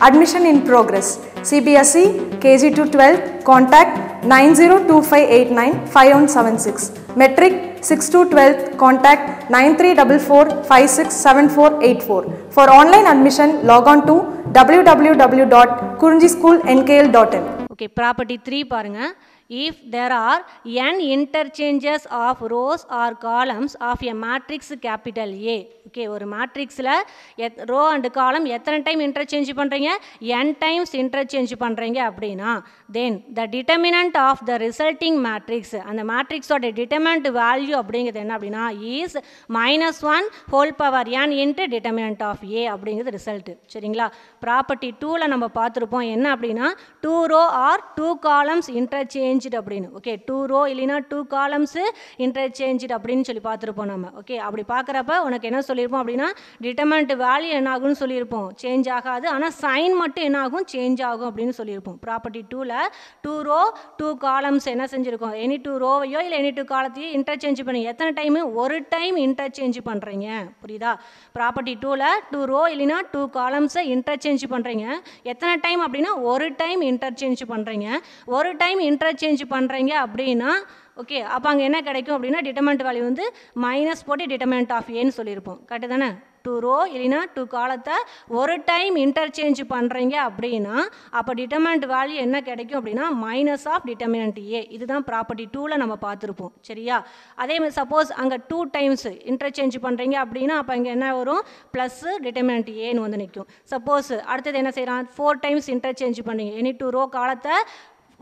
Admission in progress. CBSE, KG to 12, contact 9025895176. Metric 6 to 12, contact 9344567484. For online admission, log on to www.kurinjischoolnkl.in. Okay, property 3 பாருங்க. If there are N interchanges of rows or columns of a matrix capital A okay ஒரு மேட்ரிக்ஸில் row and காலம் எத்தனை time interchange பண்ணுறீங்க N times interchange பண்ணுறீங்க அப்படின்னா then the determinant of the resulting matrix அந்த மேட்ரிக்ஸோட டிட்டர்மினன்ட் வேல்யூ அப்படிங்கிறது என்ன அப்படின்னா is minus one whole power N into determinant of A அப்படிங்கிறது ரிசல்ட்டு சரிங்களா ப்ராப்பர்ட்டி டூவில் நம்ம பார்த்துருப்போம் என்ன அப்படின்னா two row or two columns interchange interchanged அப்படின்னு ஓகே டூ ரோ இல்லைனா டூ காலம்ஸ் இன்டர்சேஞ்ச்டு அப்படின்னு சொல்லி பார்த்துருப்போம் நம்ம ஓகே அப்படி பார்க்குறப்ப உனக்கு என்ன சொல்லியிருப்போம் அப்படின்னா டிட்டர்மெண்ட் வேல்யூ என்ன ஆகும்னு சொல்லியிருப்போம் சேஞ்ச் ஆகாது ஆனால் சைன் மட்டும் என்ன ஆகும் சேஞ்ச் ஆகும் அப்படின்னு சொல்லியிருப்போம் ப்ராப்பர்ட்டி டூவில் டூ ரோ டூ காலம்ஸ் என்ன செஞ்சுருக்கோம் எனி டூ ரோவையோ இல்லை எனி டூ காலத்தையோ இன்டர்சேஞ்ச் பண்ணி எத்தனை டைமு ஒரு டைம் இன்டர்சேஞ்ச் பண்ணுறீங்க புரியுதா ப்ராப்பர்ட்டி டூவில் டூ ரோ இல்லைனா டூ காலம்ஸை இன்டர்சேஞ்ச் பண்ணுறீங்க எத்தனை டைம் அப்படின்னா ஒரு டைம் இன்டர்சேஞ்ச் பண்ணுறீங்க ஒரு டைம் இன்டர்சேஞ்ச் சேஞ்ச் பண்ணுறீங்க அப்படின்னா ஓகே அப்போ அங்கே என்ன கிடைக்கும் அப்படின்னா டிட்டர்மெண்ட் வேல்யூ வந்து மைனஸ் போட்டு டிட்டர்மெண்ட் ஆஃப் ஏன்னு சொல்லியிருப்போம் கரெக்டு தானே டூ ரோ இல்லைன்னா டூ காலத்தை ஒரு டைம் இன்டர்ச்சேஞ்ச் பண்ணுறீங்க அப்படின்னா அப்போ டிட்டர்மெண்ட் வேல்யூ என்ன கிடைக்கும் அப்படின்னா மைனஸ் ஆஃப் டிட்டர்மினன்ட் ஏ இதுதான் ப்ராப்பர்ட்டி டூவில் நம்ம பார்த்துருப்போம் சரியா அதே மாதிரி சப்போஸ் அங்கே டூ டைம்ஸ் இன்டர்ச்சேஞ்ச் பண்ணுறீங்க அப்படின்னா அப்போ இங்கே என்ன வரும் ப்ளஸ் டிட்டர்மினன்ட் ஏன்னு வந்து நிற்கும் சப்போஸ் அடுத்தது என்ன செய்கிறான் ஃபோர் டைம்ஸ் இன்டர்ச்சேஞ்ச் பண்ணுறீங்க எனி டூ ரோ காலத்தை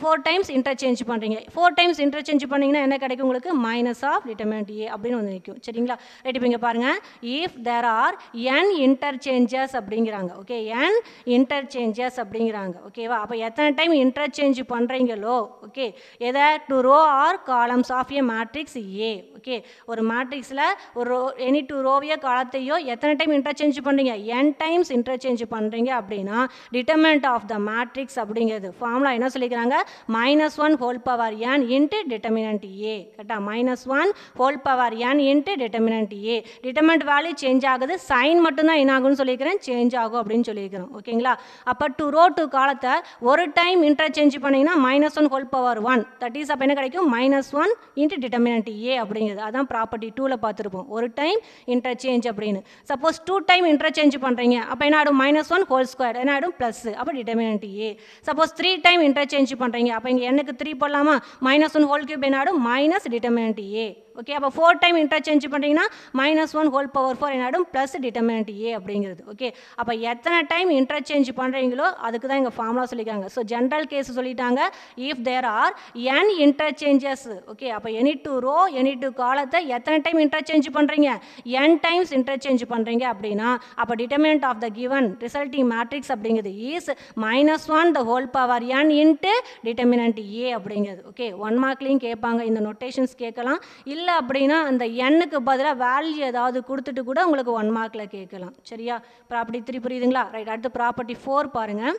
ஃபோர் டைம்ஸ் இன்டர்சேஞ்ச் பண்ணுறீங்க ஃபோர் டைம்ஸ் இன்டர்சேஞ்ச் பண்ணிங்கன்னா என்ன கிடைக்கும் உங்களுக்கு மைனஸ் ஆஃப் டிட்டர்மெண்ட் ஏ அப்படின்னு வந்து நிற்கும் சரிங்களா ரைட் இப்போ இங்கே பாருங்கள் if there are N interchanges அப்படிங்கிறாங்க ஓகே என் இன்டர்சேஞ்சஸ் அப்படிங்கிறாங்க ஓகேவா அப்போ எத்தனை டைம் இன்டர்சேஞ்ச் பண்ணுறீங்களோ ஓகே எதை to row or columns of A matrix A okay ஒரு மேட்ரிக்ஸில் ஒரு ரோ எனி டூ ரோவியோ காலத்தையோ எத்தனை டைம் இன்டர்சேஞ்ச் பண்ணுறீங்க என் டைம்ஸ் இன்டர்சேஞ்ச் பண்ணுறீங்க அப்படின்னா டிட்டர்மெண்ட் ஆஃப் த மேட்ரிக்ஸ் அப்படிங்கிறது ஃபார்முலா என்ன சொல்லிக்கிறாங்க minus one whole power N into determinant A கரெக்டா minus one whole power N into determinant A determinant value change ஆகுது சைன் மட்டும்தான் என்ன ஆகும்னு சொல்லியிருக்கிறேன் சேஞ்ச் ஆகும் அப்படின்னு சொல்லியிருக்கிறோம் ஓகேங்களா அப்போ டூ ரோ டூ காலத்தை ஒரு டைம் இன்டர்சேஞ்ச் பண்ணிங்கன்னா minus one whole power one that is அப்போ என்ன கிடைக்கும் minus one into determinant A அப்படிங்கிறது அதான் ப்ராப்பர்ட்டி டூவில் பார்த்துருப்போம் ஒரு டைம் இன்டர்சேஞ்ச் அப்படின்னு சப்போஸ் டூ டைம் இன்டர்சேஞ்ச் பண்ணுறீங்க அப்போ என்ன ஆகிடும் மைனஸ் ஒன் ஹோல் ஸ்கொயர் என்ன ஆகிடும் ப்ளஸ் அப்போ determinant A suppose three time interchange பண்ணுறீங்க ஆரம்பிங்க அப்போ இங்கே என்னக்கு த்ரீ போடலாமா மைனஸ் ஒன் ஹோல் கியூப் என்ன ஆடும் மைனஸ் டிட்டர்மினன்ட் ஏ ஓகே அப்போ ஃபோர் டைம் இன்டர்சேஞ்ச் பண்ணுறீங்கன்னா minus one whole power four என்னாடும் ப்ளஸ் டிட்டர்மினட் ஏ அப்படிங்கிறது ஓகே அப்போ எத்தனை டைம் இன்டர்சேஞ்ச் பண்ணுறீங்களோ அதுக்கு தான் இங்கே ஃபார்முலா சொல்லிக்காங்க ஸோ ஜென்ரல் கேஸ் சொல்லிட்டாங்க if there are N interchanges okay அப்போ any two row any two காலத்தை எத்தனை டைம் இன்டர்சேஞ்ச் பண்ணுறீங்க என் டைம்ஸ் இன்டர்சேஞ்ச் பண்ணுறீங்க அப்படின்னா அப்போ determinant of the given resulting matrix அப்படிங்கிறது is minus one the whole power N into determinant A அப்படிங்கிறது okay one மார்க்லேயும் கேட்பாங்க இந்த நொட்டேஷன்ஸ் கேட்கலாம் இல்லை இல்லை அப்படின்னா அந்த எண்ணுக்கு பதிலாக வேல்யூ ஏதாவது கொடுத்துட்டு கூட உங்களுக்கு ஒன் மார்க்கில் கேட்கலாம் சரியா ப்ராப்பர்ட்டி த்ரீ புரியுதுங்களா ரைட் அடுத்து ப்ராப்பர்ட்டி ஃபோர் பாருங்கள்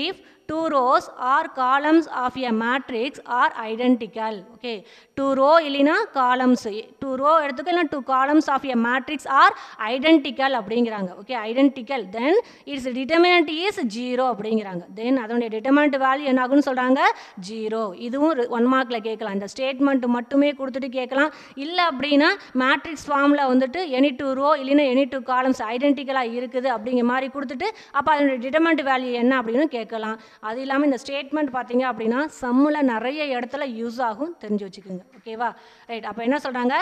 இஃப் two rows or columns of a matrix are identical okay two row இல்லைனா columns two row எடுத்துக்கோ இல்லைனா two columns of a matrix are identical அப்படிங்கிறாங்க okay identical then it's determinant is zero அப்படிங்கிறாங்க then அதனுடைய determinant value என்ன ஆகும்னு சொல்கிறாங்க zero இதுவும் ஒன் மார்க்கில் கேட்கலாம் இந்த ஸ்டேட்மெண்ட் மட்டுமே கொடுத்துட்டு கேட்கலாம் இல்லை அப்படின்னா மேட்ரிக்ஸ் ஃபார்மில் வந்துட்டு எனி டூ ரோ இல்லைன்னா எனி டூ காலம்ஸ் ஐடென்டிக்கலாக இருக்குது அப்படிங்கிற மாதிரி கொடுத்துட்டு அப்போ அதனுடைய டிட்டர்மெண்ட் வேல்யூ என்ன அப்படின்னு கேட்கலாம் அது இல்லாமல் இந்த ஸ்டேட்மெண்ட் பார்த்தீங்க அப்படின்னா சம்மில் நிறைய இடத்துல யூஸ் ஆகும் தெரிஞ்சு வச்சுக்கோங்க ஓகேவா ரைட் அப்போ என்ன சொல்கிறாங்க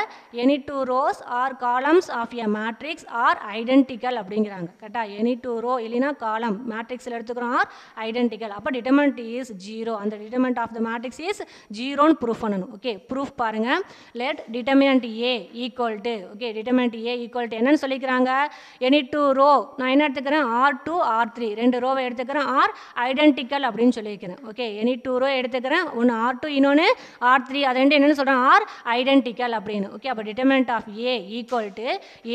any two rows or columns of a matrix are identical அப்படிங்கிறாங்க கரெக்டா எனி டூ ரோ இல்லைனா காலம் மேட்ரிக்ஸில் எடுத்துக்கிறோம் ஆர் ஐடென்டிக்கல் அப்போ டிட்டர்மெண்ட் இஸ் ஜீரோ அந்த determinant of the matrix is ஜீரோன்னு ப்ரூஃப் பண்ணணும் ஓகே ப்ரூஃப் பாருங்கள் let determinant A equal to okay determinant A equal to என்னன்னு சொல்லிக்கிறாங்க எனி டூ ரோ நான் என்ன எடுத்துக்கிறேன் ஆர் டூ ஆர் த்ரீ ரெண்டு ரோவை எடுத்துக்கிறேன் ஆர் ஐடென்டிக் வெஹிக்கல் அப்படின்னு சொல்லியிருக்கிறேன் ஓகே எனி டூரோ எடுத்துக்கிறேன் ஒன்று ஆர் டூ இன்னொன்று ஆர் த்ரீ அது ரெண்டு என்னென்னு சொல்கிறேன் ஆர் ஐடென்டிக்கல் அப்படின்னு ஓகே அப்போ determinant of A equal to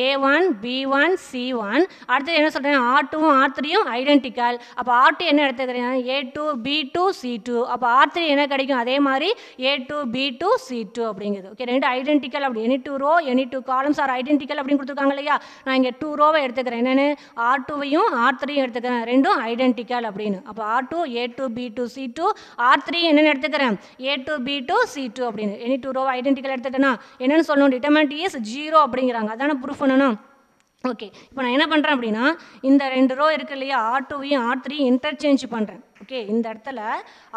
A one B one C one அடுத்தது என்ன சொல்கிறேன் ஆர் டூவும் ஆர் த்ரீயும் ஐடென்டிக்கல் அப்போ ஆர் டூ என்ன எடுத்துக்கிறேன் A two B two C two அப்போ ஆர் த்ரீ என்ன கிடைக்கும் அதே மாதிரி A two B two C two அப்படிங்கிறது ஓகே ரெண்டு ஐடென்டிக்கல் அப்படி any two row any two columns are identical அப்படின்னு கொடுத்துருக்காங்க இல்லையா நான் இங்கே டூ ரோவை எடுத்துக்கிறேன் என்னென்னு ஆர் டூவையும் ஆர் த்ரீயும் எடுத்துக்கிறேன் ரெண்டும் ஐடென்டிக்கல் அப்படின்னு அப்போ R two A two B two C two R three என்னென்னு எடுத்துக்கிறேன் A two B two C two அப்படின்னு எனி டூ ரோ ஐடென்டிக்கல் எடுத்துட்டேன்னா என்னென்னு சொல்லணும் டிட்டர்மெண்ட் இஸ் ஜீரோ அப்படிங்கிறாங்க அதான ப்ரூஃப் பண்ணணும் ஓகே இப்போ நான் என்ன பண்ணுறேன் அப்படின்னா இந்த ரெண்டு ரோ இருக்கு இல்லையா ஆர் டூவையும் ஆர் த்ரீ இன்டர்சேஞ்ச் பண்ணுறேன் ஓகே இந்த இடத்துல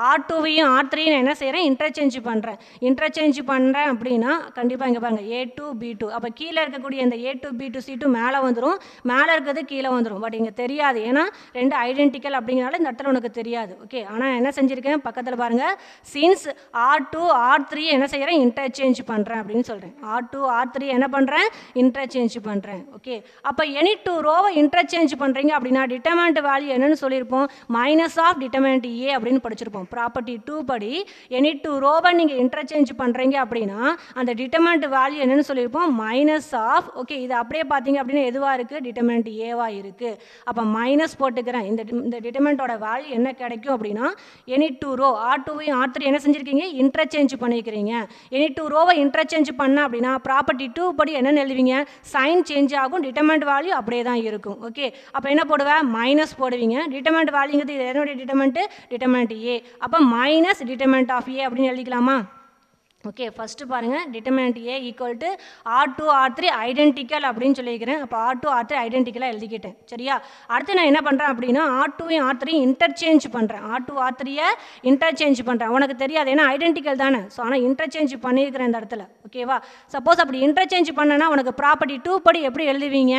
ஆர் டூவையும் ஆர் த்ரீயும் நான் என்ன செய்கிறேன் இன்டர்சேஞ்ச் பண்ணுறேன் இன்டர்சேஞ்ச் பண்ணுறேன் அப்படின்னா கண்டிப்பாக இங்கே பாருங்கள் ஏ டூ பி டூ அப்போ கீழே இருக்கக்கூடிய இந்த A two B two C two மேலே வந்துடும் மேலே இருக்கிறது கீழே வந்துடும் பட் இங்கே தெரியாது ஏன்னா ரெண்டு ஐடென்டிக்கல் அப்படிங்கிறனால இந்த இடத்துல உனக்கு தெரியாது ஓகே ஆனால் என்ன செஞ்சுருக்கேன் பக்கத்தில் பாருங்கள் since R two R three என்ன செய்கிறேன் இன்டர்சேஞ்ச் பண்ணுறேன் அப்படின்னு சொல்கிறேன் ஆர் டூ ஆர் த்ரீ என்ன பண்ணுறேன் இன்டர்சேஞ்ச் பண்ணுறேன் ஓகே அப்போ எனி டூ ரோவை இன்டர்சேஞ்ச் பண்ணுறீங்க அப்படின்னா டிட்டமெண்ட் வேல்யூ என்னன்னு சொல்லியிருப்போம் minus of determinant A அப்படின்னு படிச்சிருப்போம் ப்ராப்பர்ட்டி டூ படி எனி டூ ரோவை நீங்கள் இன்டர்சேஞ்ச் பண்ணுறீங்க அப்படின்னா அந்த டிட்டர்மெண்ட் வேல்யூ என்னென்னு சொல்லியிருப்போம் மைனஸ் ஆஃப் ஓகே இது அப்படியே பார்த்தீங்க அப்படின்னா எதுவாக இருக்குது டிட்டர்மெண்ட் ஏவாக இருக்குது அப்போ மைனஸ் போட்டுக்கிறேன் இந்த இந்த டிட்டர்மெண்ட்டோட வேல்யூ என்ன கிடைக்கும் அப்படின்னா எனி டூ ரோ ஆர் டூவையும் ஆர் த்ரீ என்ன செஞ்சுருக்கீங்க இன்டர்சேஞ்ச் பண்ணிக்கிறீங்க எனி டூ ரோவை இன்டர்சேஞ்ச் பண்ண அப்படின்னா ப்ராப்பர்ட்டி டூ படி என்ன எழுதுவீங்க சைன் சேஞ்ச் ஆகும் டிட்டர்மெண்ட் வேல்யூ அப்படியே தான் இருக்கும் ஓகே அப்போ என்ன போடுவேன் மைனஸ் போடுவீங்க டிட்டர்மெண்ட் வேல்யூங்கிறது என்னுடைய டிட்டர்மெண்ட்டு டிட்டர்மெண்ட் ஏ அப்போ மைனஸ் டிட்டர்மெண்ட் ஆஃப் ஏ அப்படின்னு எழுதிக்கலாமா ஓகே ஃபஸ்ட்டு பாருங்கள் determinant A equal to R two R three identical அப்படின்னு சொல்லியிருக்கிறேன் அப்போ ஆர் டூ ஆர் த்ரீ ஐடென்டிக்கலாக எழுதிக்கிட்டேன் சரியா அடுத்து நான் என்ன பண்ணுறேன் அப்படின்னா ஆர் டூயும் ஆர் த்ரீ இன்டர்ச்சேஞ்ச் பண்ணுறேன் ஆர் டூ ஆர் த்ரீயை இன்டர்ச்சேஞ்ச் பண்ணுறேன் உனக்கு தெரியாது ஏன்னா ஐடென்டிக்கல் தானே ஸோ ஆனால் இன்டர்சேஞ்ச் பண்ணியிருக்கிறேன் இந்த இடத்துல ஓகேவா சப்போஸ் அப்படி இன்டர்ச்சேஞ்ச் பண்ணனா உனக்கு ப்ராப்பர்ட்டி டூ படி எப்படி எழுதுவீங்க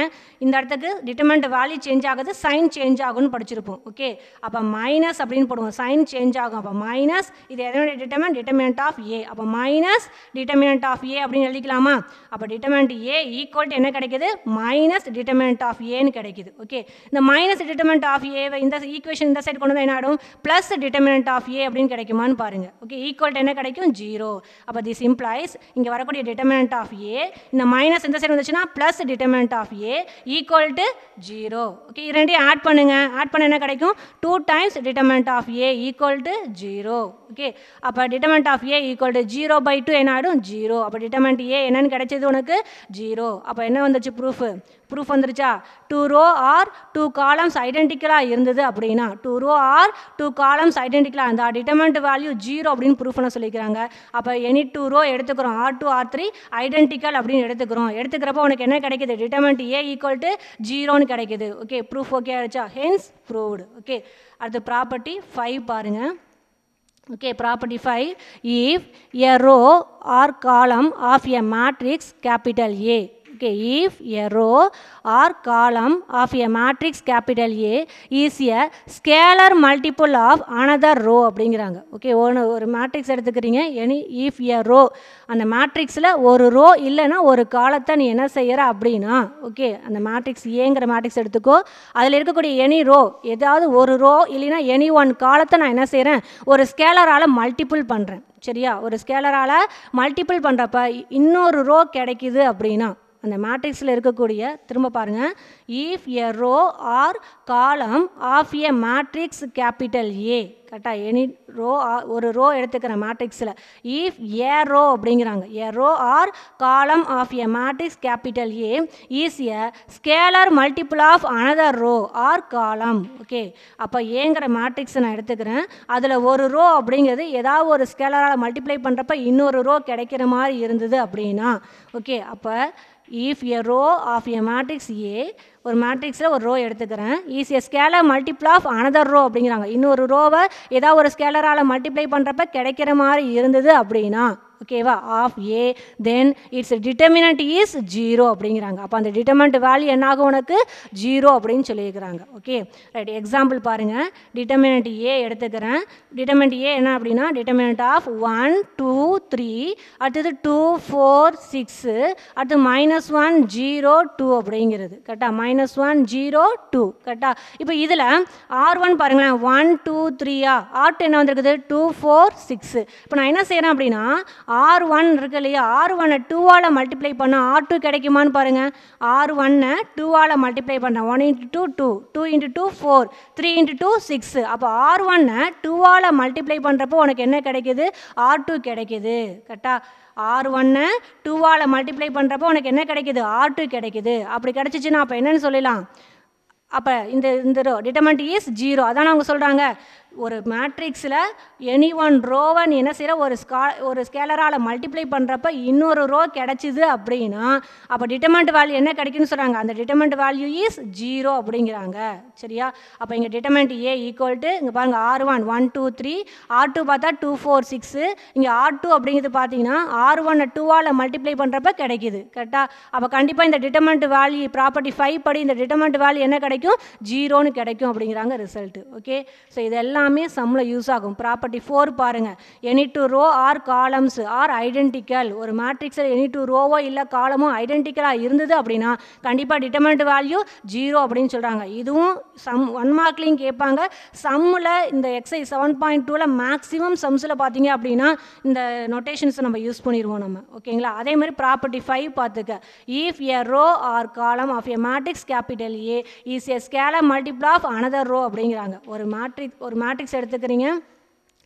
இந்த இடத்துக்கு டிட்டர்மெண்ட் வேல்யூ சேஞ்ச் ஆகுது சைன் சேஞ்ச் ஆகும்னு படிச்சிருப்போம் ஓகே அப்போ மைனஸ் அப்படின்னு போடுவோம் சைன் சேஞ்ச் ஆகும் அப்போ மைனஸ் இது எதனுடைய டிட்டர்மெண்ட் டிட்டர்மெண்ட் ஆஃப் ஏ அப்போ minus minus determinant of A அப்படின்னு எழுதிக்கலாமா அப்போ டிட்டர்மெண்ட் ஏ ஈக்குவல் டு என்ன கிடைக்கிது மைனஸ் டிட்டர்மினட் ஆஃப் ஏன்னு கிடைக்குது ஓகே இந்த மைனஸ் டிட்டர்மினன்ட் ஆஃப் ஏ இந்த ஈக்குவேஷன் இந்த சைடு கொண்டு வந்து என்ன ஆடும் ப்ளஸ் டிட்டர்மினட் ஆஃப் ஏ அப்படின்னு கிடைக்குமான்னு பாருங்கள் ஓகே ஈக்குவல் டு என்ன கிடைக்கும் ஜீரோ அப்போ திஸ் இம்ப்ளாய்ஸ் இங்கே வரக்கூடிய டிட்டர்மினட் ஆஃப் ஏ இந்த மைனஸ் இந்த சைடு வந்துச்சுன்னா plus determinant of A equal to zero okay இரண்டையும் ஆட் பண்ணுங்க ஆட் பண்ண என்ன கிடைக்கும் two times determinant of A equal to zero okay அப்போ determinant of A equal to zero by two என்ன ஆகிடும் ஜீரோ அப்போ டிட்டர்மெண்ட் ஏ என்னன்னு கிடைச்சது உனக்கு ஜீரோ அப்போ என்ன வந்துருச்சு ப்ரூஃப் ப்ரூஃப் வந்துருச்சா two row or two columns ஐடென்டிக்கலாக இருந்தது அப்படின்னா two row or two columns ஐடென்டிக்கலாக இருந்தால் டிட்டர்மெண்ட் வேல்யூ ஜீரோ அப்படின்னு ப்ரூஃப் சொல்லிக்கிறாங்க அப்போ எனி டூ ரோ எடுத்துக்கிறோம் or two R three identical அப்படின்னு எடுத்துக்கிறோம் எடுத்துக்கிறப்போ உனக்கு என்ன கிடைக்கிது டிட்டர்மெண்ட் ஏ ஈக்குவல் டு ஜீரோன்னு கிடைக்கிது ஓகே ப்ரூஃப் ஓகே ஆயிடுச்சா ஹென்ஸ் ப்ரூவ்டு ஓகே அடுத்து ப்ராப்பர்ட்டி ஃபைவ் பாருங்கள் Okay, property 5, if a row or column of a matrix capital A if a row or column of a matrix capital A is a scalar multiple of another row அப்படிங்கிறாங்க okay ஒன்று ஒரு matrix எடுத்துக்கிறீங்க any if a row அந்த மேட்ரிக்ஸில் ஒரு row இல்லைன்னா ஒரு காலத்தை நீ என்ன செய்கிற அப்படின்னா ஓகே அந்த மேட்ரிக்ஸ் ஏங்கிற மேட்ரிக்ஸ் எடுத்துக்கோ அதில் இருக்கக்கூடிய எனி ரோ ஏதாவது ஒரு ரோ இல்லைன்னா எனி ஒன் காலத்தை நான் என்ன செய்கிறேன் ஒரு ஸ்கேலரால் மல்டிபிள் பண்ணுறேன் சரியா ஒரு ஸ்கேலரால் மல்டிபிள் பண்ணுறப்ப இன்னொரு ரோ கிடைக்கிது அப்படின்னா அந்த மேட்ரிக்ஸில் இருக்கக்கூடிய திரும்ப பாருங்கள் if a row or column of a matrix capital A கரெக்டாக எனி ரோ ஒரு ரோ எடுத்துக்கிறேன் மேட்ரிக்ஸில் இஃப் ஏ ரோ அப்படிங்கிறாங்க a row or column of a matrix capital A is a scalar multiple of another row or column okay அப்போ ஏங்கிற மேட்ரிக்ஸை நான் எடுத்துக்கிறேன் அதில் ஒரு ரோ அப்படிங்கிறது ஏதாவது ஒரு ஸ்கேலரால் மல்டிப்ளை பண்ணுறப்ப இன்னொரு ரோ கிடைக்கிற மாதிரி இருந்தது அப்படின்னா ஓகே அப்போ if a row of a matrix A ஒரு மேட்ரிக்ஸில் ஒரு ரோ எடுத்துக்கிறேன் is a scalar multiply of another row அப்படிங்கிறாங்க இன்னொரு ரோவை ஏதாவது ஒரு ஸ்கேலரால் மல்டிப்ளை பண்ணுறப்ப கிடைக்கிற மாதிரி இருந்தது அப்படின்னா ஓகேவா of A then it's determinant is zero அப்படிங்கிறாங்க அப்போ அந்த டிட்டர்மெண்ட் வேல்யூ என்ன ஆகும் உனக்கு ஜீரோ அப்படின்னு சொல்லியிருக்கிறாங்க ஓகே ரைட் எக்ஸாம்பிள் பாருங்கள் டிட்டர்மினன்ட் ஏ எடுத்துக்கிறேன் டிட்டர்மெண்ட் ஏ என்ன அப்படின்னா determinant of one two three அடுத்தது டூ ஃபோர் சிக்ஸு அடுத்து மைனஸ் ஒன் ஜீரோ டூ அப்படிங்கிறது கரெக்டாக மைனஸ் ஒன் ஜீரோ டூ கரெக்டாக இப்போ இதில் ஆர் ஒன் பாருங்களேன் ஒன் டூ த்ரீயா ஆர்ட் என்ன வந்திருக்குது டூ ஃபோர் சிக்ஸு இப்போ நான் என்ன செய்கிறேன் அப்படின்னா ஆர் ஒன் இருக்கு இல்லையா ஆர் ஒன்னை டூவால் மல்டிப்ளை பண்ணால் ஆர் டூ கிடைக்குமான்னு பாருங்கள் ஆர் ஒன்னை டூவால் மல்டிப்ளை பண்ணேன் one into two two two into two four three into two six அப்போ ஆர் ஒன்னை டூவால் மல்டிப்ளை பண்ணுறப்போ உனக்கு என்ன கிடைக்கிது ஆர் டூ கிடைக்கிது கரெக்டாக ஆர் ஒன்னை டூவால் மல்டிப்ளை பண்ணுறப்போ உனக்கு என்ன கிடைக்கிது ஆர் டூ கிடைக்கிது அப்படி கிடச்சிச்சின்னா அப்போ என்னென்னு சொல்லலாம் அப்போ இந்த இந்த ரோ டிட்டர்மெண்ட் இஸ் ஜீரோ அதான் அவங்க சொல்கிறாங்க ஒரு மேட்ரிக்ஸில் எனி ஒன் ரோவன் என்ன செய்கிற ஒரு ஸ்கா ஒரு ஸ்கேலரால் மல்டிப்ளை பண்ணுறப்ப இன்னொரு ரோ கிடச்சிது அப்படின்னா அப்போ டிட்டர்மெண்ட் வேல்யூ என்ன கிடைக்குன்னு சொல்கிறாங்க அந்த டிட்டர்மெண்ட் வேல்யூ இஸ் ஜீரோ அப்படிங்கிறாங்க சரியா அப்போ இங்கே டிட்டர்மெண்ட் ஏ ஈக்குவல் டு இங்கே பாருங்கள் R one one two three R two பார்த்தா டூ ஃபோர் சிக்ஸு இங்கே ஆர் டூ அப்படிங்கிறது பார்த்தீங்கன்னா ஆர் ஒன்னை டூவால் மல்டிப்ளை பண்ணுறப்ப கிடைக்கிது கரெக்டாக அப்போ கண்டிப்பாக இந்த டிட்டமெண்ட் வேல்யூ ப்ராப்பர்ட்டி ஃபைவ் படி இந்த டிட்டர்மெண்ட் வேல்யூ என்ன கிடைக்கும் ஜீரோன்னு கிடைக்கும் அப்படிங்கிறாங்க ரிசல்ட்டு ஓகே ஸோ இதெல்லாம் எல்லாமே சம்மில் யூஸ் ஆகும் ப்ராப்பர்ட்டி ஃபோர் பாருங்கள் any two row or columns are identical ஒரு மேட்ரிக்ஸில் எனி டூ ரோவோ இல்லை காலமோ ஐடென்டிக்கலாக இருந்தது அப்படின்னா கண்டிப்பாக டிட்டர்மினட் வேல்யூ ஜீரோ அப்படின்னு சொல்கிறாங்க இதுவும் சம் ஒன் மார்க்லேயும் கேட்பாங்க சம்மில் இந்த எக்ஸை செவன் பாயிண்ட் டூவில் மேக்ஸிமம் சம்ஸில் பார்த்தீங்க அப்படின்னா இந்த நொட்டேஷன்ஸை நம்ம யூஸ் பண்ணிடுவோம் நம்ம ஓகேங்களா அதே மாதிரி ப்ராப்பர்ட்டி ஃபைவ் பார்த்துக்க if a row or column of a matrix capital A is a scalar multiple of another row அப்படிங்கிறாங்க ஒரு மேட்ரிக் ஒரு மேட்ரிக்ஸ் எடுத்துக்கிறீங்க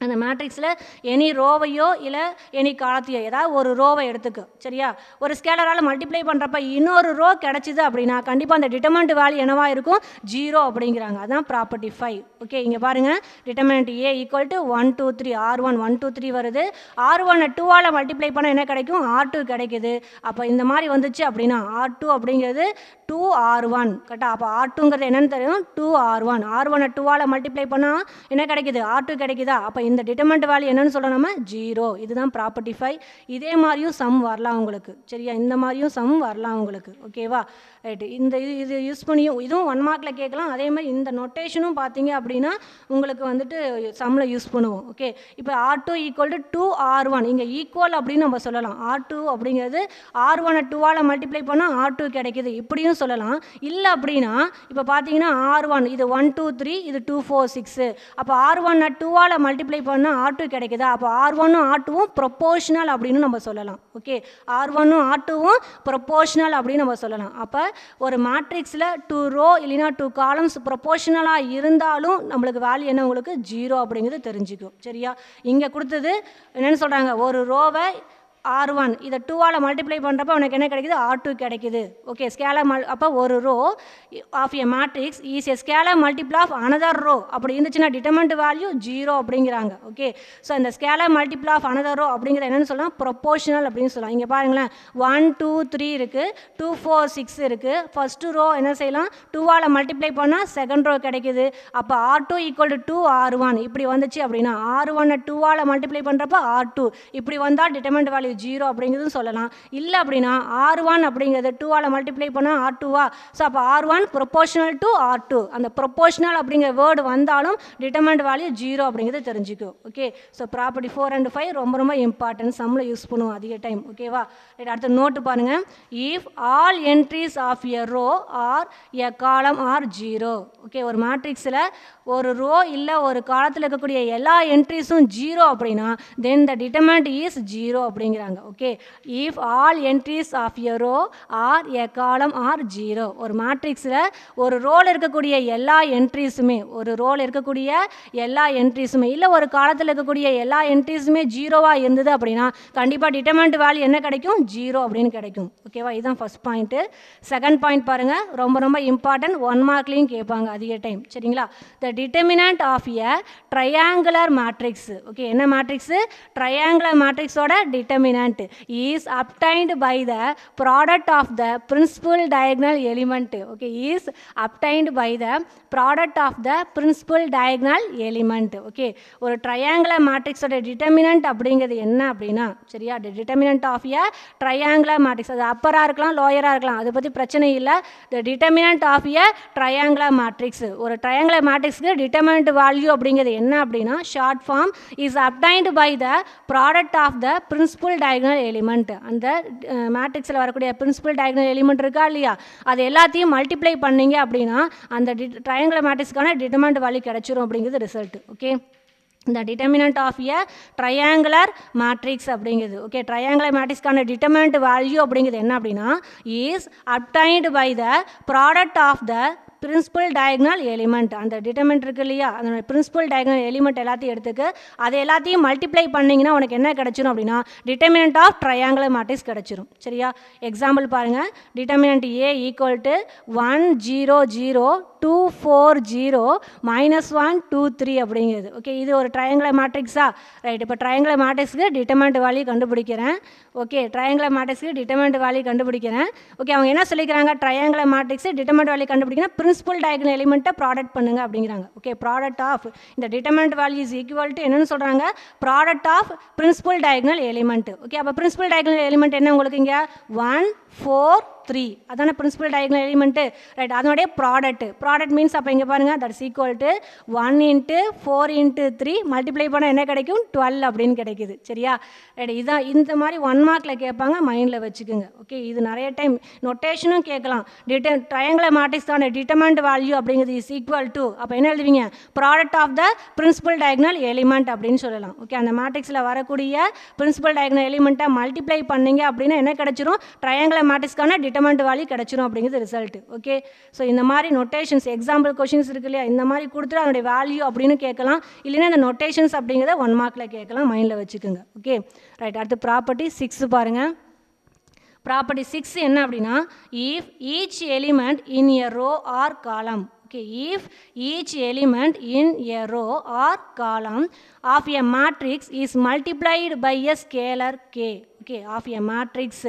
அந்த மேட்ரிக்ஸில் எனி ரோவையோ இல்லை எனி காலத்தையோ ஏதாவது ஒரு ரோவை எடுத்துக்கு சரியா ஒரு ஸ்கேலரால் மல்டிப்ளை பண்ணுறப்ப இன்னொரு ரோ கிடச்சிது அப்படின்னா கண்டிப்பாக அந்த டிட்டர்மெண்ட் வேல்யூ என்னவாக இருக்கும் ஜீரோ அப்படிங்கிறாங்க அதுதான் ப்ராப்பர்ட்டி ஃபைவ் ஓகே இங்கே பாருங்கள் determinant A equal to one two three R one one two three வருது ஆர் ஒன்னை டூவால் மல்டிப்ளை பண்ணால் என்ன கிடைக்கும் ஆர் டூ கிடைக்குது அப்போ இந்த மாதிரி வந்துச்சு அப்படின்னா ஆர் டூ அப்படிங்கிறது டூ ஆர் ஒன் கரெக்டா அப்போ ஆர் டூங்கிறது என்னென்னு தெரியும் டூ ஆர் ஒன் ஆர் ஒன்னை டூவால் மல்டிப்ளை பண்ணால் என்ன கிடைக்குது ஆர் டூ கிடைக்குதா அப்போ இந்த டிட்டர்மெண்ட் வேல்யூ என்னென்னு சொல்லணும் நம்ம ஜீரோ இதுதான் ப்ராப்பர்ட்டி ஃபைவ் இதே மாதிரியும் சம் வரலாம் உங்களுக்கு சரியா இந்த மாதிரியும் சம் வரலாம் உங்களுக்கு ஓகேவா ரைட்டு இந்த இது இது யூஸ் பண்ணியும் இதுவும் ஒன் மார்க்கில் கேட்கலாம் அதே மாதிரி இந்த நொட்டேஷனும் பார்த்தீங்க அப்படின்னா உங்களுக்கு வந்துட்டு சம்மில் யூஸ் பண்ணுவோம் ஓகே இப்போ R two equal to two R one இங்கே ஈக்குவல் அப்படின்னு நம்ம சொல்லலாம் ஆர் டூ அப்படிங்கிறது ஆர் ஒனை டூவால் மல்டிப்ளை பண்ணால் ஆர் டூ கிடைக்கிது இப்படியும் சொல்லலாம் இல்லை அப்படின்னா இப்போ பார்த்தீங்கன்னா ஆர் ஒன் இது ஒன் டூ த்ரீ இது டூ ஃபோர் சிக்ஸு அப்போ ஆர் ஒன்னை டூவால் மல்டிப்ளை பண்ணால் ஆர் டூ கிடைக்குதா அப்போ ஆர் ஒன்னும் ஆர் டூவும் ப்ரொப்போர்ஷனல் அப்படின்னு நம்ம சொல்லலாம் ஓகே ஆர் ஒன்னும் ஆர் டூவும் ப்ரொப்போர்ஷனல் அப்படின்னு நம்ம சொல்லலாம் அப்போ ஒரு மேட்ரிக்ஸில் டூ ரோ இல்லைனா டூ காலம்ஸ் ப்ரொப்போர்ஷனலாக இருந்தாலும் நம்மளுக்கு வேல்யூ என்ன உங்களுக்கு ஜீரோ அப்படிங்கிறது தெரிஞ்சுக்கும் சரியா இங்கே கொடுத்தது என்னென்னு சொல்கிறாங்க ஒரு ரோவை ஆர் ஒன் இதை டூவால் மல்டிப்ளை பண்ணுறப்ப உனக்கு என்ன கிடைக்குது ஆர் டூ கிடைக்குது ஓகே ஸ்கேலர் மல் அப்போ ஒரு row of A matrix is a scalar multiply of another row அப்படி இருந்துச்சுன்னா டிட்டர்மெண்ட் வேல்யூ ஜீரோ அப்படிங்கிறாங்க ஓகே ஸோ இந்த scalar multiply of another row அப்படிங்கிறது என்னென்னு சொல்லலாம் ப்ரொப்போஷனல் அப்படின்னு சொல்லலாம் இங்கே பாருங்களேன் ஒன் டூ த்ரீ இருக்குது டூ ஃபோர் சிக்ஸ் இருக்குது ஃபஸ்ட்டு ரோ என்ன செய்யலாம் டூவால் மல்டிப்ளை பண்ணால் செகண்ட் ரோ கிடைக்குது அப்போ R two equal to two R one இப்படி வந்துச்சு அப்படின்னா ஆர் ஒன்னை டூவால் மல்டிப்ளை பண்ணுறப்ப ஆர் டூ இப்படி வந்தால் டிட்டர்மெண்ட் வேல்யூ அது ஜீரோ அப்படிங்கிறதும் சொல்லலாம் இல்லை அப்படின்னா ஆர் ஒன் அப்படிங்கிறத டூவால் மல்டிப்ளை பண்ணால் ஆர் டூவா ஸோ அப்போ R one proportional to R two அந்த ப்ரொப்போஷனல் அப்படிங்கிற வேர்டு வந்தாலும் டிட்டர்மெண்ட் வேல்யூ ஜீரோ அப்படிங்கிறது தெரிஞ்சுக்கும் okay so property four and five ரொம்ப ரொம்ப இம்பார்ட்டன்ஸ் சம்மில் யூஸ் பண்ணுவோம் அதிக டைம் ஓகேவா ரைட் அடுத்து நோட்டு பாருங்கள் if all entries of a row or a column are zero okay ஒரு மேட்ரிக்ஸில் ஒரு ரோ இல்லை ஒரு காலத்தில் இருக்கக்கூடிய எல்லா என்ட்ரிஸும் ஜீரோ அப்படின்னா then the determinant is zero அப்படிங்கிற அப்படிங்கிறாங்க okay if all entries of a row or a column are zero ஒரு மேட்ரிக்ஸில் ஒரு ரோல் இருக்கக்கூடிய எல்லா என்ட்ரிஸுமே ஒரு ரோல் இருக்கக்கூடிய எல்லா என்ட்ரிஸுமே இல்லை ஒரு காலத்தில் இருக்கக்கூடிய எல்லா என்ட்ரிஸுமே ஜீரோவாக இருந்தது அப்படின்னா கண்டிப்பாக டிட்டர்மெண்ட் வேல்யூ என்ன கிடைக்கும் ஜீரோ அப்படின்னு கிடைக்கும் ஓகேவா இதுதான் ஃபஸ்ட் பாயிண்ட்டு செகண்ட் பாயிண்ட் பாருங்கள் ரொம்ப ரொம்ப இம்பார்ட்டன்ட் ஒன் மார்க்லேயும் கேட்பாங்க அதிக டைம் சரிங்களா the determinant of a triangular matrix okay என்ன மேட்ரிக்ஸு ட்ரையாங்குலர் மேட்ரிக்ஸோட டிட்டர்மின் determinant is obtained by the product of the principal diagonal element okay is obtained by the product of the principal diagonal element okay ஒரு triangular மேட்ரிக்ஸோட determinant அப்படிங்கிறது என்ன அப்படின்னா சரியா the determinant of a triangular matrix அது அப்பராக இருக்கலாம் லோயராக இருக்கலாம் அதை பற்றி பிரச்சனை இல்லை the determinant of a triangular matrix ஒரு ட்ரையாங்குலர் மேட்ரிக்ஸ்க்கு டிட்டர்மினன்ட் வேல்யூ அப்படிங்கிறது என்ன அப்படின்னா short form is obtained by the product of the principal diagonal element அந்த மேட்ரிக்ஸில் வரக்கூடிய பிரின்சிபல் டயக்னல் எலிமெண்ட் இருக்கா இல்லையா அது எல்லாத்தையும் மல்டிப்ளை பண்ணிங்க அப்படின்னா அந்த டி ட்ரையாங்குலர் மேட்ரிக்ஸ்க்கான டிட்டர்மெண்ட் வேல்யூ கிடச்சிரும் அப்படிங்கிறது ரிசல்ட் ஓகே இந்த determinant of a triangular matrix அப்படிங்கிறது ஓகே ட்ரையாங்குலர் மேட்ரிக்ஸ்க்கான டிட்டர்மினன்ட் வேல்யூ அப்படிங்கிறது என்ன அப்படின்னா is obtained by the product of the principal diagonal element அந்த டிட்டர்மெண்ட் இருக்குது இல்லையா அந்த பிரின்சிபல் டயக்னல் எலிமெண்ட் எல்லாத்தையும் எடுத்துக்க அது எல்லாத்தையும் மல்டிப்ளை பண்ணிங்கன்னா உனக்கு என்ன கிடச்சிரும் அப்படின்னா டிட்டர்மினன்ட் ஆஃப் ட்ரையாங்கிள மேட்ரிக்ஸ் கிடச்சிரும் சரியா எக்ஸாம்பிள் பாருங்கள் determinant A equal to one zero zero two four zero minus one two three அப்படிங்கிறது ஓகே இது ஒரு ட்ரையாங்குலர் மேட்ரிக்ஸா ரைட் இப்போ ட்ரையாங்குலர் மேட்ரிக்ஸ்க்கு டிட்டர்மெண்ட் வேல்யூ கண்டுபிடிக்கிறேன் ஓகே ட்ரையாங்குலர் மேட்ரிக்ஸ்க்கு டிட்டர்மெண்ட் வேல்யூ கண்டுபிடிக்கிறேன் ஓகே அவங்க என்ன சொல்லிக்கிறாங்க ட்ரையாங்குலர் மேட்ரிக்ஸ் டிட்டர்மெண்ட் வேல்யூ கண்டுபிடிக்கணும் பிரின்சிபல் டயக்னல் எலிமெண்ட்டை ப்ராடக்ட் பண்ணுங்க அப்படிங்கிறாங்க ஓகே ப்ராடக்ட் ஆஃப் இந்த determinant value is equal to என்னென்னு சொல்கிறாங்க product of principal diagonal element okay அப்போ பிரின்சிபல் டயக்னல் எலிமெண்ட் என்ன உங்களுக்கு இங்கே ஒன் ஃபோர் த்ரீ அதான பிரின்சிபல் டயக்னல் எலிமெண்ட்டு ரைட் அதனுடைய ப்ராடக்ட் ப்ராடக்ட் மீன்ஸ் அப்போ இங்கே பாருங்கள் that's equal to one into four into three multiply பண்ணால் என்ன கிடைக்கும் டுவெல் அப்படின்னு கிடைக்குது சரியா ரைட் இதான் இந்த மாதிரி ஒன் மார்க்கில் கேட்பாங்க மைண்டில் வச்சுக்கோங்க ஓகே இது நிறைய டைம் நொட்டேஷனும் கேட்கலாம் டிட்ட ட்ரையங்களை மேட்ரிக்ஸான டிட்டர்மெண்ட் வேல்யூ அப்படிங்கிறது இஸ் ஈக்குவல் டு அப்போ என்ன எழுதுவீங்க product of the principal diagonal element அப்படின்னு சொல்லலாம் ஓகே அந்த மேட்ரிக்ஸில் வரக்கூடிய பிரின்சிபல் டயக்னல் எலிமெண்ட்டை மல்டிப்ளை பண்ணிங்க அப்படின்னா என்ன கிடைச்சிரும் ட்ரையங்களை மாட்டிஸ்க்கான டிட்டர்மெண்ட் வாலி கிடச்சிரும் அப்படிங்கிறது ரிசல்ட் ஓகே ஸோ இந்த மாதிரி நொட்டேஷன்ஸ் எக்ஸாம்பிள் கொஷின்ஸ் இருக்கு இல்லையா இந்த மாதிரி கொடுத்துட்டு அதனுடைய வேல்யூ அப்படின்னு கேட்கலாம் இல்லைன்னா இந்த நொட்டேஷன்ஸ் அப்படிங்கிறத ஒன் மார்க்கில் கேட்கலாம் மைண்டில் வச்சுக்கோங்க ஓகே ரைட் அடுத்து ப்ராப்பர்ட்டி சிக்ஸ் பாருங்கள் ப்ராப்பர்ட்டி சிக்ஸ் என்ன அப்படின்னா if each element in a row or column okay if each element in a row or column of a matrix is multiplied by a scalar K okay of a matrix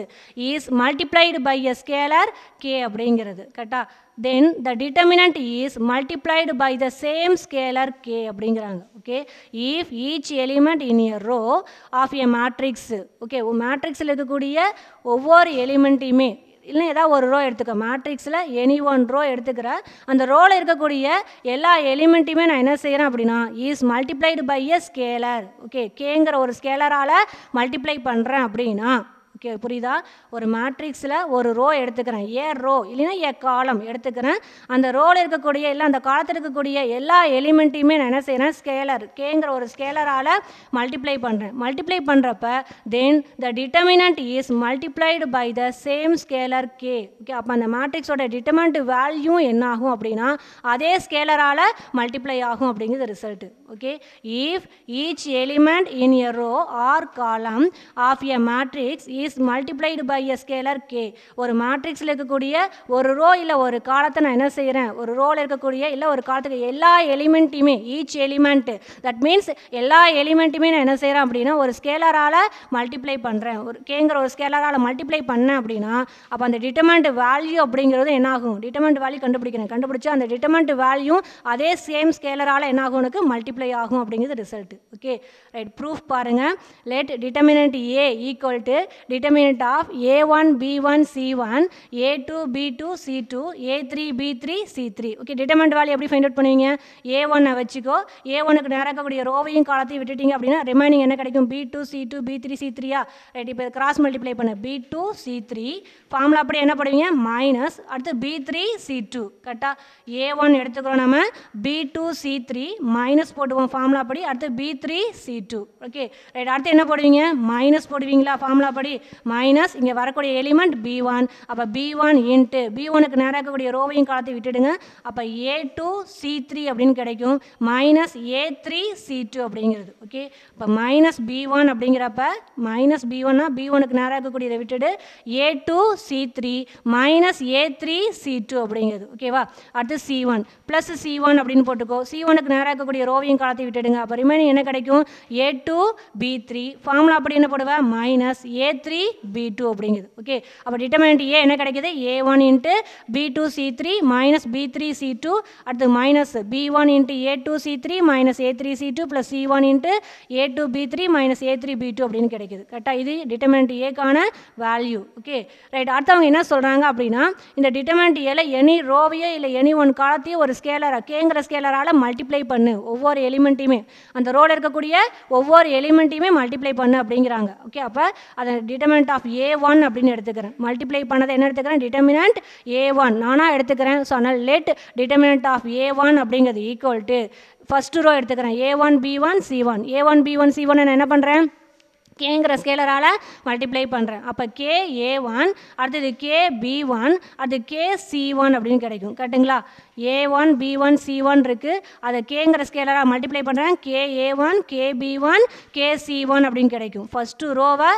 is multiplied by a scalar K அப்படிங்கிறது கரெக்டாக then the determinant is multiplied by the same scalar K அப்படிங்கிறாங்க okay if each element in either row of a matrix okay மேட்ரிக்ஸில் இருக்கக்கூடிய ஒவ்வொரு எலிமெண்ட்டையுமே இல்லை ஏதாவது ஒரு row எடுத்துக்க மேட்ரிக்ஸில் எனி ஒன் ரோ எடுத்துக்கிற அந்த ரோவில் இருக்கக்கூடிய எல்லா எலிமெண்ட்டையுமே நான் என்ன செய்கிறேன் அப்படின்னா is multiplied by a scalar okay கேங்கிற ஒரு ஸ்கேலரால் மல்டிப்ளை பண்ணுறேன் அப்படின்னா கே புரியுதா ஒரு மேட்ரிக்ஸில் ஒரு ரோ எடுத்துக்கிறேன் ஏ ரோ இல்லைன்னா ஏ காலம் எடுத்துக்கிறேன் அந்த ரோவில் இருக்கக்கூடிய இல்லை அந்த காலத்தில் இருக்கக்கூடிய எல்லா எலிமெண்ட்டையுமே நான் என்ன செய்கிறேன் ஸ்கேலர் கேங்கிற ஒரு ஸ்கேலரால் மல்டிப்ளை பண்ணுறேன் மல்டிப்ளை பண்ணுறப்ப then the determinant is multiplied by the same scalar K okay அப்போ அந்த மேட்ரிக்ஸோட டிட்டர்மெண்ட் வேல்யூ என்ன ஆகும் அப்படின்னா அதே ஸ்கேலரால் மல்டிப்ளை ஆகும் அப்படிங்கிறது result okay if each element in a row or column of a matrix is is multiplied by a scalar K ஒரு மேட்ரிக்ஸில் இருக்கக்கூடிய ஒரு ரோ இல்லை ஒரு காலத்தை நான் என்ன செய்கிறேன் ஒரு ரோவில் இருக்கக்கூடிய இல்லை ஒரு காலத்துக்கு எல்லா எலிமெண்ட்டையுமே ஈச் எலிமெண்ட்டு தட் மீன்ஸ் எல்லா எலிமெண்ட்டுமே நான் என்ன செய்கிறேன் அப்படின்னா ஒரு ஸ்கேலரால் மல்டிப்ளை பண்ணுறேன் ஒரு கேங்கிற ஒரு ஸ்கேலரால் மல்டிப்ளை பண்ணேன் அப்படின்னா அப்போ அந்த டிட்டமெண்ட் வேல்யூ அப்படிங்கிறது என்னாகும் டிட்டமெண்ட் வேல்யூ கண்டுபிடிக்கிறேன் கண்டுபிடிச்சா அந்த டிட்டமெண்ட் வேல்யூ அதே சேம் ஸ்கேலரால் என்னாகும் எனக்கு மல்டிப்ளை ஆகும் அப்படிங்கிறது ரிசல்ட் ஓகே ரைட் ப்ரூஃப் பாருங்கள் let determinant A equal to of A A one one one B C two B two C two A three B three C three okay determinant value எப்படி find out பண்ணுவீங்க A a1 வச்சுக்கோ ஏ நேராக இருக்கக்கூடிய ரோவையும் காலத்தையும் விட்டுட்டீங்க அப்படின்னா remaining என்ன கிடைக்கும் B two C two B three C த்ரீயா ரைட் இப்போ கிராஸ் மல்டிப்ளை பண்ண B two C three formula அப்படி என்ன பண்ணுவீங்க மைனஸ் அடுத்து பி த்ரீ சி டூ கரெக்டாக ஏ ஒன் எடுத்துக்கிறோம் நம்ம B two C three minus போட்டுவோம் ஃபார்முலா படி அடுத்து B three C two okay right அடுத்து என்ன போடுவீங்க மைனஸ் போடுவீங்களா ஃபார்முலா படி மைனஸ் இங்கே வரக்கூடிய எலிமெண்ட் பி ஒன் அப்போ பி ஒன் இன்ட்டு பி ஒனுக்கு நேராக இருக்கக்கூடிய ரோவையும் காலத்தை விட்டுடுங்க அப்போ ஏ டூ சி த்ரீ அப்படின்னு கிடைக்கும் minus A three C two அப்படிங்கிறது ஓகே இப்போ மைனஸ் பி ஒன் அப்படிங்கிறப்ப மைனஸ் பி ஒன்னா பி ஒனுக்கு நேராக இருக்கக்கூடியதை விட்டுடு A two C three minus A three C two அப்படிங்கிறது ஓகேவா அடுத்து C one plus C one அப்படின்னு போட்டுக்கோ சி ஒனுக்கு நேராக இருக்கக்கூடிய ரோவையும் காலத்தை விட்டுடுங்க அப்போ ரிமைனிங் என்ன கிடைக்கும் A two B three formula அப்படி என்ன போடுவேன் minus A three three B two அப்படிங்குது ஓகே அப்போ டிட்டர்மினன்ட் ஏ என்ன கிடைக்குது A one into B two C three minus B three C two அடுத்து minus B one into A two C three minus A three C two plus C one into A two B three minus A three B two அப்படின்னு கிடைக்குது கரெக்டாக இது டிட்டர்மினன்ட் ஏக்கான value okay right அடுத்தவங்க என்ன சொல்கிறாங்க அப்படின்னா இந்த டிட்டர்மினன்ட் ஏல எனி ரோவையோ இல்லை எனி ஒன் காலத்தையும் ஒரு ஸ்கேலர் கேங்கிற ஸ்கேலரால் மல்டிப்ளை பண்ணு ஒவ்வொரு எலிமெண்ட்டையுமே அந்த ரோவில் இருக்கக்கூடிய ஒவ்வொரு எலிமெண்ட்டையுமே மல்டிப்ளை பண்ணு அப்படிங்கிறாங்க ஓகே அப்போ அதை டிட்டர்மினன்ட் ஆஃப் ஏ ஒன் அப்படின்னு எடுத்துக்கிறேன் மல்டிப்ளை பண்ணதை என்ன எடுத்துக்கிறேன் டிட்டர்மினன்ட் ஏ ஒன் நானாக எடுத்துக்கிறேன் ஸோ அதனால் let determinant of A one அப்படிங்கிறது ஈக்குவல் டு ஃபஸ்ட்டு ரோ எடுத்துக்கிறேன் A one B one C one A one B one C one என்ன பண்ணுறேன் கேங்கிற ஸ்கேலரால் மல்டிப்ளை பண்ணுறேன் அப்போ கே ஏ ஒன் அடுத்தது கே பி ஒன் அது கே சி ஒன் அப்படின்னு கிடைக்கும் கரெக்டுங்களா A one B one C one இருக்குது அதை கேங்கிற ஸ்கேலராக மல்டிப்ளை பண்ணுறேன் K A one K B one K C one அப்படின்னு கிடைக்கும் ஃபஸ்ட்டு ரோவை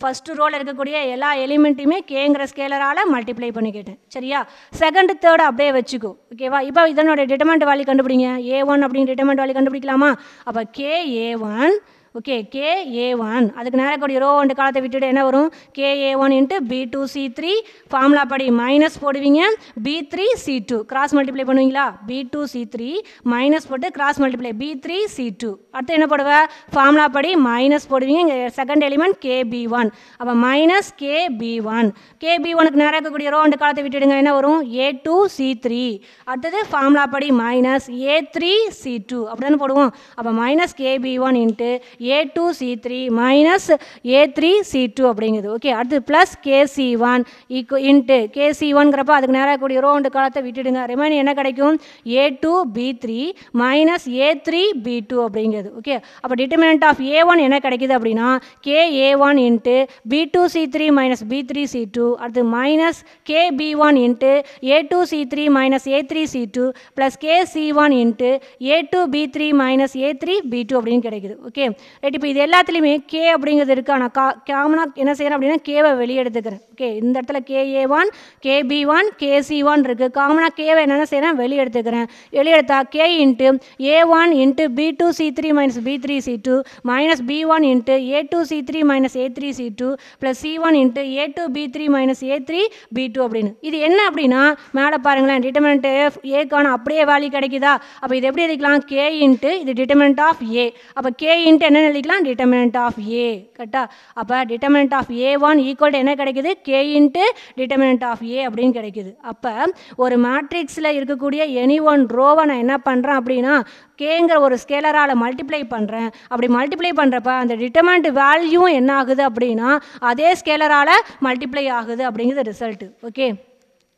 ஃபஸ்ட்டு ரோல் இருக்கக்கூடிய எல்லா எலிமெண்ட்டையுமே கேங்கிற ஸ்கேலரால் மல்டிப்ளை பண்ணிக்கிட்டேன் சரியா செகண்ட் தேர்டு அப்படியே வச்சுக்கோ ஓகேவா இப்போ இதனுடைய டிட்டர்மெண்ட் வேல்யூ கண்டுபிடிங்க ஏ ஒன் அப்படின்னு டிட்டர்மெண்ட் வேல்யூ கண்டுபிடிக்கலாமா அப்போ K A one okay K A one அதுக்கு நேராக கூடிய ரோ ரெண்டு காலத்தை விட்டுட்டு என்ன வரும் K A one into B two C three formula படி மைனஸ் போடுவீங்க B three C two cross multiply பண்ணுவீங்களா B two C three minus போட்டு cross multiply B three C two அடுத்து என்ன போடுவேன் ஃபார்முலா படி மைனஸ் போடுவீங்க இங்கே second element K B one அப்போ minus K B one K B ஒனுக்கு நேராக இருக்கக்கூடிய ரோ ரெண்டு காலத்தை விட்டுடுங்க என்ன வரும் ஏ டூ சி த்ரீ அடுத்தது ஃபார்முலா படி minus A three C two அப்படின்னு போடுவோம் அப்போ minus K B one into A two C three minus A three C two அப்படிங்குது ஓகே அடுத்து ப்ளஸ் கேசி ஒன் ஈக்கு இன்ட்டு கேசி ஒன்ங்கிறப்ப அதுக்கு நேராக கூடிய ரோண்டு காலத்தை விட்டுடுங்க ரிமைனிங் என்ன கிடைக்கும் A two B three minus A three B two அப்படிங்கிறது ஓகே அப்போ டிட்டர்மினன்ட் ஆஃப் ஏ ஒன் என்ன கிடைக்குது அப்படின்னா K A one into B two C three minus B three C two அடுத்து minus K B one into A two C three minus A three C two plus K C one into A two B three minus A three B two அப்படின்னு கிடைக்குது okay right இப்போ இது எல்லாத்துலேயுமே K அப்படிங்கிறது இருக்குது ஆனால் கா காமனாக என்ன செய்கிறேன் அப்படின்னா கேவை வெளியே எடுத்துக்கிறேன் ஓகே இந்த இடத்துல K A one K B one K C one இருக்குது காமனாக கேவை என்னென்ன செய்கிறேன் வெளியெடுத்துக்கிறேன் வெளியெடுத்தா K into A one into B two C three minus B three C two minus B one into A two C three minus A three C two plus C one into A two B three minus A three B two அப்படின்னு இது என்ன அப்படின்னா மேலே பாருங்களேன் determinant F ஏக்கான அப்படியே value கிடைக்குதா அப்போ இது எப்படி இருக்கலாம் கே இன்ட்டு இது டிட்டர்மினன்ட் ஆஃப் ஏ அப்போ கே இன்ட்டு என்ன என்ன நினைக்கலாம் டிட்டர்மினன்ட் ஆஃப் ஏ கரெக்டா அப்போ determinant of A one equal என்ன கிடைக்குது K into determinant of A அப்படின்னு கிடைக்குது அப்போ ஒரு மேட்ரிக்ஸில் இருக்கக்கூடிய எனி ஒன் ரோவை நான் என்ன பண்ணுறேன் அப்படின்னா கேங்கிற ஒரு ஸ்கேலரால் மல்டிப்ளை பண்ணுறேன் அப்படி மல்டிப்ளை பண்ணுறப்ப அந்த டிட்டர்மெண்ட் வேல்யூவும் என்ன ஆகுது அப்படின்னா அதே ஸ்கேலரால் மல்டிப்ளை ஆகுது அப்படிங்கிறது ரிசல்ட்டு ஓகே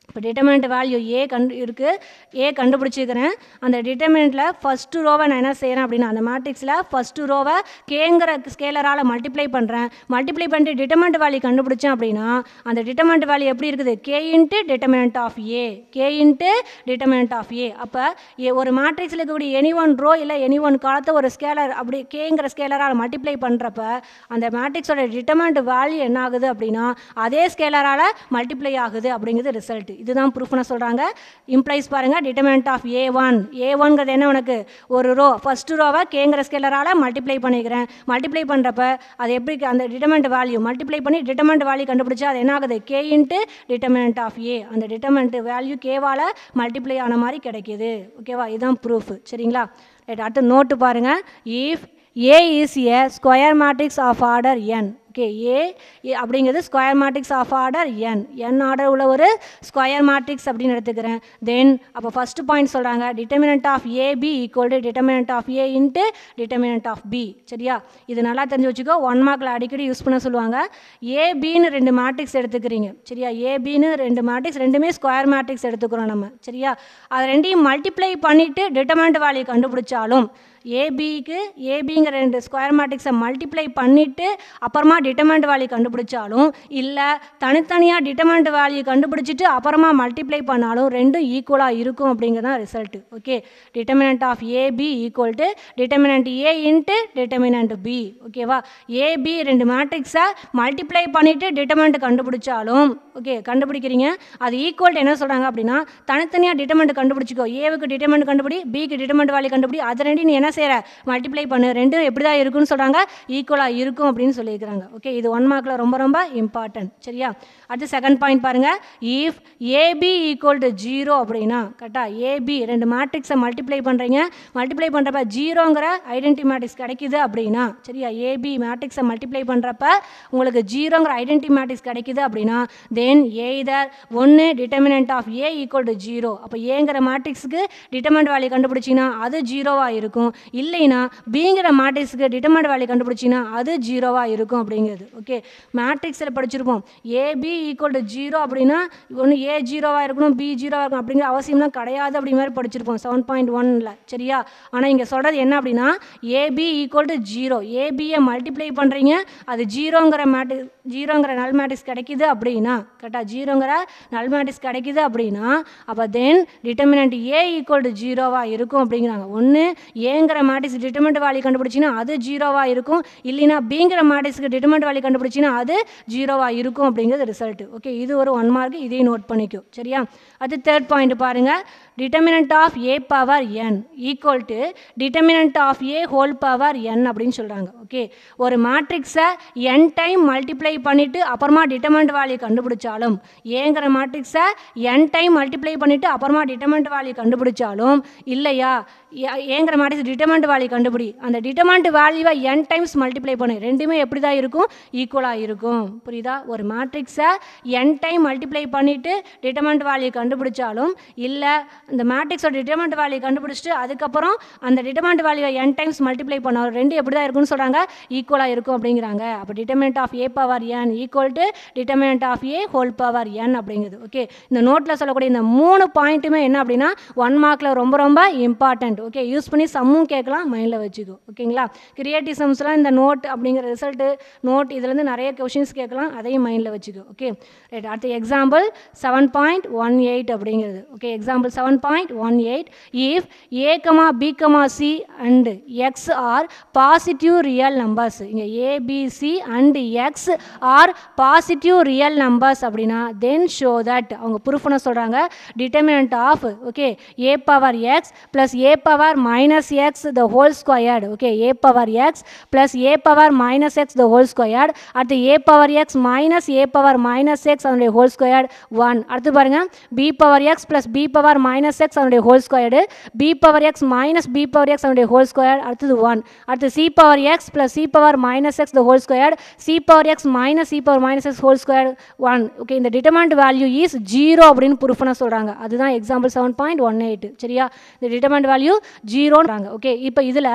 இப்போ டிட்டர்மினண்ட் வேல்யூ ஏ கண்டு இருக்குது ஏ கண்டுபிடிச்சிக்கிறேன் அந்த டிட்டர்மெண்ட்டில் ஃபஸ்ட்டு ரோவை நான் என்ன செய்கிறேன் அப்படின்னா அந்த மேட்ரிக்ஸில் ஃபஸ்ட்டு ரோவை கேங்கிற ஸ்கேலரால் மல்டிப்ளை பண்ணுறேன் மல்டிப்ளை பண்ணிட்டு டிட்டர்மெண்ட் வேல்யூ கண்டுபிடிச்சேன் அப்படின்னா அந்த டிட்டர்மெண்ட் வேல்யூ எப்படி இருக்குது K into determinant of A K into determinant of A அப்போ ஏ ஒரு மேட்ரிக்ஸில் இருக்கக்கூடிய எனி ஒன் ரோ இல்லை எனி ஒன் காலத்தை ஒரு ஸ்கேலர் அப்படி கேங்கிற ஸ்கேலரால் மல்டிப்ளை பண்ணுறப்ப அந்த மேட்ரிக்ஸோட டிட்டர்மெண்ட் வேல்யூ என்ன ஆகுது அப்படின்னா அதே ஸ்கேலரால் மல்டிப்ளை ஆகுது அப்படிங்கிறது ரிசல்ட்டு இதுதான் ப்ரூஃப்னு சொல்கிறாங்க இம்ப்ளைஸ் பாருங்கள் determinant of A one A ஒன்கிறது என்ன உனக்கு ஒரு ரோ ஃபஸ்ட்டு ரோவை கேங்கிற ஸ்கேலரால் மல்டிப்ளை பண்ணிக்கிறேன் மல்டிப்ளை பண்ணுறப்ப அது எப்படி அந்த டிட்டர்மெண்ட் வேல்யூ மல்டிப்ளை பண்ணி டிட்டர்மெண்ட் வேல்யூ கண்டுபிடிச்சா அது என்ன ஆகுது K into determinant of A அந்த டிட்டர்மெண்ட் வேல்யூ கேவால் மல்டிப்ளை ஆன மாதிரி கிடைக்கிது ஓகேவா இதுதான் ப்ரூஃப் சரிங்களா அடுத்து நோட்டு பாருங்கள் if A is a square matrix of order n. Okay A அப்படிங்கிறது square matrix of order N N order உள்ள ஒரு ஸ்கொயர் மேட்ரிக்ஸ் அப்படின்னு எடுத்துக்கிறேன் தென் அப்போ ஃபஸ்ட்டு பாயிண்ட் சொல்கிறாங்க determinant of AB B equal to determinant of A into determinant of B சரியா இது நல்லா தெரிஞ்சு வச்சுக்கோ ஒன் மார்க்கில் அடிக்கடி யூஸ் பண்ண சொல்லுவாங்க ஏபின்னு ரெண்டு மேட்ரிக்ஸ் எடுத்துக்கிறீங்க சரியா ஏபின்னு ரெண்டு மேட்ரிக்ஸ் ரெண்டுமே ஸ்கொயர் மேட்ரிக்ஸ் எடுத்துக்கிறோம் நம்ம சரியா அதை ரெண்டையும் மல்டிப்ளை பண்ணிவிட்டு டிட்டர்மெண்ட் வேல்யூ கண்டுபிடிச்சாலும் ஏபிக்கு ஏபிங்கிற ரெண்டு ஸ்கொயர் மேட்ரிக்ஸை மல்டிப்ளை பண்ணிவிட்டு அப்புறமா டிட்டர்மெண்ட் வேல்யூ கண்டுபிடிச்சாலும் இல்லை தனித்தனியாக டிட்டர்மெண்ட் வேல்யூ கண்டுபிடிச்சிட்டு அப்புறமா மல்டிப்ளை பண்ணாலும் ரெண்டும் ஈக்குவலாக இருக்கும் தான் result okay determinant of AB equal to determinant A into determinant B ஓகேவா ஏபி ரெண்டு மேட்ரிக்ஸை மல்டிப்ளை பண்ணிவிட்டு டிட்டர்மெண்ட் கண்டுபிடிச்சாலும் ஓகே கண்டுபிடிக்கிறீங்க அது ஈக்குவல் என்ன சொல்கிறாங்க அப்படின்னா தனித்தனியாக டிட்டர்மெண்ட் கண்டுபிடிச்சிக்கோ ஏவுக்கு டிட்டர்மெண்ட் கண்டுபிடி பிக்கு டிட்டர்மெண்ட் வேல்யூ கண்டுபிடி அது ரெண்டு நீ என்ன என்ன செய்கிற மல்டிப்ளை பண்ணு ரெண்டும் எப்படி தான் இருக்குன்னு சொல்கிறாங்க ஈக்குவலாக இருக்கும் அப்படின்னு சொல்லியிருக்கிறாங்க ஓகே இது ஒன் மார்க்கில் ரொம்ப ரொம்ப இம்பார்ட்டன்ட் சரியா அடுத்து செகண்ட் பாயிண்ட் பாருங்கள் if AB equal to zero அப்படின்னா கரெக்டாக ஏபி ரெண்டு மேட்ரிக்ஸை மல்டிப்ளை பண்ணுறீங்க மல்டிப்ளை பண்ணுறப்ப ஜீரோங்கிற ஐடென்டி மேட்ரிக்ஸ் கிடைக்கிது அப்படின்னா சரியா ஏபி மேட்ரிக்ஸை மல்டிப்ளை பண்ணுறப்ப உங்களுக்கு ஜீரோங்கிற ஐடென்டி மேட்ரிக்ஸ் கிடைக்கிது அப்படின்னா தென் ஏ இதர் ஒன்று determinant of A equal to zero அப்போ ஏங்கிற மேட்ரிக்ஸுக்கு டிட்டர்மெண்ட் வேல்யூ கண்டுபிடிச்சிங்கன்னா அது ஜீரோவாக இருக்கும் இல்லைன்னா பிங்கிற மேட்ரிக்ஸுக்கு டிட்டர்மெண்ட் வேலையை கண்டுபிடிச்சிங்கன்னா அது ஜீரோவாக இருக்கும் அப்படிங்கிறது ஓகே மேட்ரிக்ஸில் படிச்சிருப்போம் ஏபி ஈக்குவல் டு ஜீரோ அப்படின்னா ஒன்று ஏ ஜீரோவாக இருக்கணும் பி ஜீரோவாக இருக்கணும் அப்படிங்கிற அவசியம்லாம் கிடையாது அப்படிங்கிற மாதிரி படிச்சிருப்போம் செவன் பாயிண்ட் ஒன்னில் சரியா ஆனால் இங்கே சொல்கிறது என்ன அப்படின்னா ஏபி ஈக்குவல் டு ஜீரோ ஏபியை மல்டிப்ளை பண்ணுறீங்க அது ஜீரோங்கிற மேட்ரிக் ஜீரோங்கிற நல் மேட்ரிக்ஸ் கிடைக்கிது அப்படின்னா கரெக்டாக ஜீரோங்கிற நல் மேட்ரிக்ஸ் கிடைக்கிது அப்படின்னா அப்போ then determinant A equal to ஜீரோவாக இருக்கும் அப்படிங்கிறாங்க ஒன்று ஏங்க ஏங்கிற மேட்ரிக்ஸ் டிட்டர்மெண்ட் வேல்யூ கண்டுபிடிச்சின்னா அது ஜீரோவாக இருக்கும் இல்லைனா பிங்கிற மேட்ரிக்ஸ்க்கு டிட்டர்மெண்ட் வேல்யூ கண்டுபிடிச்சின்னா அது ஜீரோவாக இருக்கும் அப்படிங்கிறது ரிசல்ட் ஓகே இது ஒரு ஒன் மார்க் இதையும் நோட் பண்ணிக்கும் சரியா அது தேர்ட் பாயிண்ட் பாருங்கள் determinant of A power N equal to determinant of A whole power N அப்படின்னு சொல்கிறாங்க ஓகே ஒரு மேட்ரிக்ஸை என் டைம் மல்டிப்ளை பண்ணிவிட்டு அப்புறமா டிட்டர்மெண்ட் வேல்யூ கண்டுபிடிச்சாலும் ஏங்கிற மேட்ரிக்ஸை என் டைம் மல்டிப்ளை பண்ணிவிட்டு அப்புறமா டிட்டர்மெண்ட் வேல்யூ கண்டுபிடிச்சாலும் இல்லையா ஏங்கிற மேட்ரிக்ஸ் டிட்டர்மெண்ட் வேல்யூ கண்டுபிடி அந்த டிட்டர்மெண்ட் வேல்யூவை என் டைம்ஸ் மல்டிப்ளை பண்ணு ரெண்டுமே எப்படி தான் இருக்கும் ஈக்குவலாக இருக்கும் புரியுதா ஒரு மேட்ரிக்ஸை என் டைம் மல்டிப்ளை பண்ணிவிட்டு டிட்டர்மெண்ட் வேல்யூ கண்டுபிடிச்சாலும் இல்லை இந்த மேட்ரிக்ஸோட டிட்டர்மெண்ட் வேல்யூ கண்டுபிடிச்சிட்டு அதுக்கப்புறம் அந்த determinant value N times multiply பண்ணோம் ரெண்டு எப்படி தான் இருக்குன்னு சொல்கிறாங்க ஈக்குவலாக இருக்கும் அப்படிங்கிறாங்க அப்போ determinant of A power N equal to determinant of A whole power N அப்படிங்குது ஓகே இந்த நோட்டில் சொல்லக்கூடிய இந்த மூணு பாயிண்ட்டுமே என்ன அப்படின்னா ஒன் மார்க்கில் ரொம்ப ரொம்ப இம்பார்ட்டண்ட் ஓகே யூஸ் பண்ணி சம்மும் கேட்கலாம் மைண்டில் வச்சுக்கோ ஓகேங்களா கிரியேட்டிசம்ஸ்லாம் இந்த நோட் அப்படிங்கிற ரிசல்ட்டு நோட் இதுலேருந்து நிறைய கொஷின்ஸ் கேட்கலாம் அதையும் மைண்டில் வச்சுக்கோ ஓகே ரைட் அடுத்த example seven point one eight அப்படிங்கிறது okay example seven 1.18 if a comma b comma c and x are positive real numbers இங்க a b c and x are positive real numbers அப்படின்னா then show that அவங்க proof பண்ண சொல்கிறாங்க determinant of okay a power x plus a power minus x the whole squared okay a power x plus a power minus x the whole squared அடுத்து a power x minus a power minus x அதனுடைய whole squared 1 அடுத்து பாருங்கள் b power x plus b power minus minus X அதனுடைய whole squared B power X minus B power X அதனுடைய whole square அடுத்தது one அடுத்து C power X plus C power minus X the whole square C power X minus C power minus X whole square one okay இந்த determinant value is zero அப்படின்னு ப்ரூஃப்னா சொல்கிறாங்க அதுதான் example seven point one eight சரியா இந்த determinant value ஜீரோன்றாங்க okay இப்போ இதில்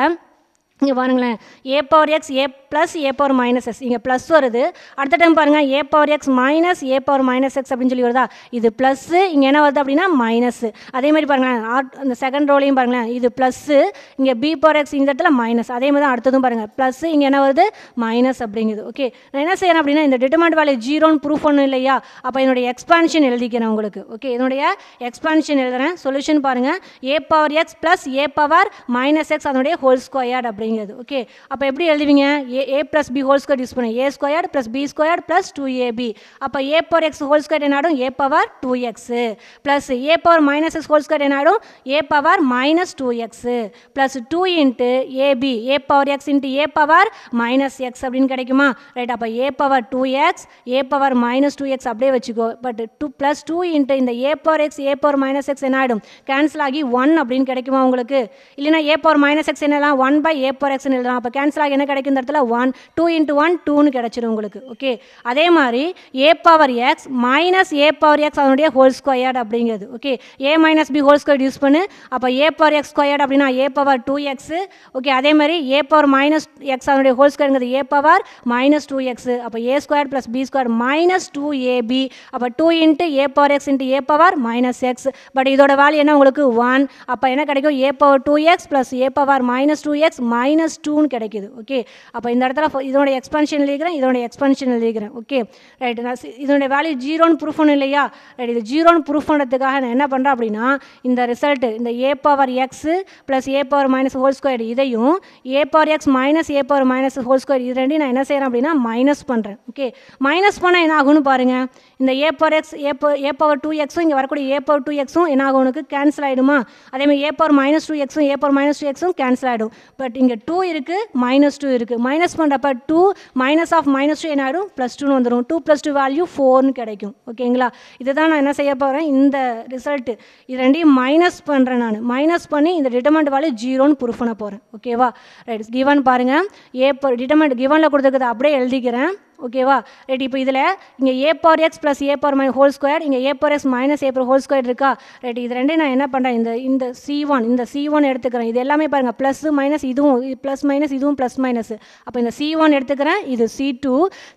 இங்கே பாருங்களேன் A power X A plus A power minus X இங்கே ப்ளஸ் வருது அடுத்த டைம் பாருங்கள் A power X minus A power minus X அப்படின்னு சொல்லி வருதா இது ப்ளஸ்ஸு இங்கே என்ன வருது அப்படின்னா மைனஸு அதே மாதிரி பாருங்களேன் ஆட் அந்த செகண்ட் ரோலையும் பாருங்களேன் இது ப்ளஸ்ஸு இங்கே பி பவர் எக்ஸ் இந்த இடத்துல மைனஸ் அதே மாதிரி தான் அடுத்ததும் பாருங்கள் ப்ளஸ்ஸு இங்கே என்ன வருது மைனஸ் அப்படிங்குது ஓகே நான் என்ன செய்யறேன் அப்படின்னா இந்த டிட்டர்மெண்ட் வேலை ஜீரோன்னு ப்ரூஃப் ஒன்றும் இல்லையா அப்போ என்னுடைய எக்ஸ்பான்ஷன் எழுதிக்கிறேன் உங்களுக்கு ஓகே என்னுடைய எக்ஸ்பான்ஷன் எழுதுகிறேன் சொல்யூஷன் பாருங்கள் A power X plus A power minus X அதனுடைய ஹோல் ஸ்கொயர்ட் அப்படிங்க அப்படிங்கிறது ஓகே அப்போ எப்படி எழுதுவீங்க A A plus B whole square use பண்ணுங்க A square plus B square plus two AB அப்போ A power X whole square என்னாடும் A power two X plus A power minus X whole square என்னாடும் A power minus two X plus two into AB A power X into A power minus X அப்படின்னு கிடைக்குமா right அப்போ A power two X A power minus two X அப்படியே வச்சுக்கோ but two plus two into இந்த A power X A power minus X என்ன ஆகிடும் cancel ஆகி one அப்படின்னு கிடைக்குமா உங்களுக்கு இல்லைனா ஏ பவர் மைனஸ் எக்ஸ் என்னலாம் ஒன் பை ஏ சூப்பர் எக்ஸ்னு எழுதலாம் அப்போ கேன்சல் ஆகி என்ன கிடைக்கும் இடத்துல ஒன் டூ இன்ட்டு ஒன் டூன்னு கிடச்சிடும் உங்களுக்கு ஓகே அதே மாதிரி A power X minus A power X அதனுடைய ஹோல் ஸ்கொயர்டு அப்படிங்கிறது okay A minus B whole squared use பண்ணு அப்போ ஏ பவர் எக்ஸ் ஸ்கொயர்டு அப்படின்னா A power two X okay அதே மாதிரி ஏ பவர் மைனஸ் எக்ஸ் அதனுடைய ஹோல் ஸ்கொயருங்கிறது A power minus two X அப்போ A square plus B square minus two AB அப்போ two into A power X into A power minus X but இதோட value என்ன உங்களுக்கு one அப்போ என்ன கிடைக்கும் A power two X plus A power minus two X minus டூன்னு கிடைக்கிது okay அப்போ இந்த இடத்துல இதோடைய எக்ஸ்பென்ஷன் எழுதிக்கிறேன் இதோடைய எக்ஸ்பென்ஷன் எழுதிக்கிறேன் ஓகே ரைட் நான் இதனுடைய வேல்யூ ஜீரோன்னு ப்ரூஃப் ஒன்றும் இல்லையா ரைட் இது ஜீரோன்னு ப்ரூஃப் பண்ணுறதுக்காக நான் என்ன பண்ணுறேன் அப்படின்னா இந்த ரிசல்ட்டு இந்த A power X plus A power minus whole square இதையும் A power X minus A power minus whole square இது ரெண்டையும் நான் என்ன செய்கிறேன் அப்படின்னா மைனஸ் பண்ணுறேன் ஓகே மைனஸ் பண்ணால் என்ன ஆகும்னு பாருங்கள் இந்த A power X A power A power two எக்ஸும் இங்கே வரக்கூடிய ஏ பவர் டூ எக்ஸும் என்ன ஆகும் உனக்கு கேன்சல் ஆகிடுமா அதேமாதிரி ஏ பவர் மைனஸ் டூ எக்ஸும் ஏ பவர் மைனஸ் டூ எக்ஸும் கேன்சல் ஆகிடும் பட் இங்கே டூ இருக்குது மைனஸ் டூ இருக்குது மைனஸ் பண்ணுறப்ப two minus of minus two என்ன ஆகிடும் ப்ளஸ் டூன்னு வந்துடும் டூ ப்ளஸ் டூ வேல்யூ ஃபோர்னு கிடைக்கும் ஓகேங்களா இதுதான் நான் என்ன செய்ய போகிறேன் இந்த ரிசல்ட்டு இது ரெண்டையும் மைனஸ் பண்ணுறேன் நான் மைனஸ் பண்ணி இந்த டிட்டர்மெண்ட் வேல்யூ ஜீரோன்னு ப்ரூஃப் பண்ண போகிறேன் ஓகேவா ரைட் கிவன் பாருங்கள் ஏ பவர் டிட்டர்மெண்ட் கிவனில் கொடுத்துருக்குது அப்படியே எழுதிக்கிறேன் ஓகேவா ரைட் இப்போ இதில் இங்கே A power X plus A power my whole square இங்கே A power X minus A power whole square இருக்கா ரைட் இது ரெண்டே நான் என்ன பண்ணுறேன் இந்த இந்த சி ஒன் இந்த சி ஒன் எடுத்துக்கிறேன் இது எல்லாமே பாருங்கள் ப்ளஸ் மைனஸ் இதுவும் ப்ளஸ் மைனஸ் இதுவும் ப்ளஸ் மைனஸ் அப்போ இந்த சி ஒன் எடுத்துக்கிறேன் இது சி டூ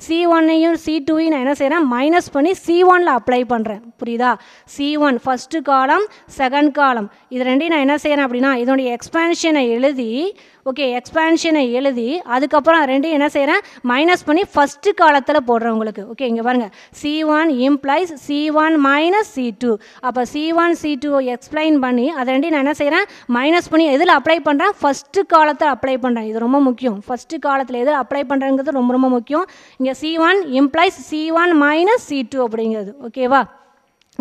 சி ஒன்னையும் சி டூவையும் நான் என்ன செய்கிறேன் மைனஸ் பண்ணி சி ஒனில் அப்ளை பண்ணுறேன் புரியுதா C one first column second column இது ரெண்டையும் நான் என்ன செய்கிறேன் அப்படின்னா இதனுடைய எக்ஸ்பேன்ஷனை எழுதி ஓகே எக்ஸ்பான்ஷனை எழுதி அதுக்கப்புறம் ரெண்டையும் என்ன செய்கிறேன் மைனஸ் பண்ணி ஃபஸ்ட்டு காலத்தில் போடுறேன் உங்களுக்கு ஓகே இங்கே பாருங்கள் C one implies C one minus C two அப்போ C one C two explain பண்ணி அதை ரெண்டையும் நான் என்ன செய்கிறேன் மைனஸ் பண்ணி எதில் அப்ளை பண்ணுறேன் ஃபஸ்ட்டு காலத்தில் அப்ளை பண்ணுறேன் இது ரொம்ப முக்கியம் ஃபஸ்ட்டு காலத்தில் எதில் அப்ளை பண்ணுறேங்கிறது ரொம்ப ரொம்ப முக்கியம் இங்கே C one implies C one minus C two அப்படிங்கிறது ஓகேவா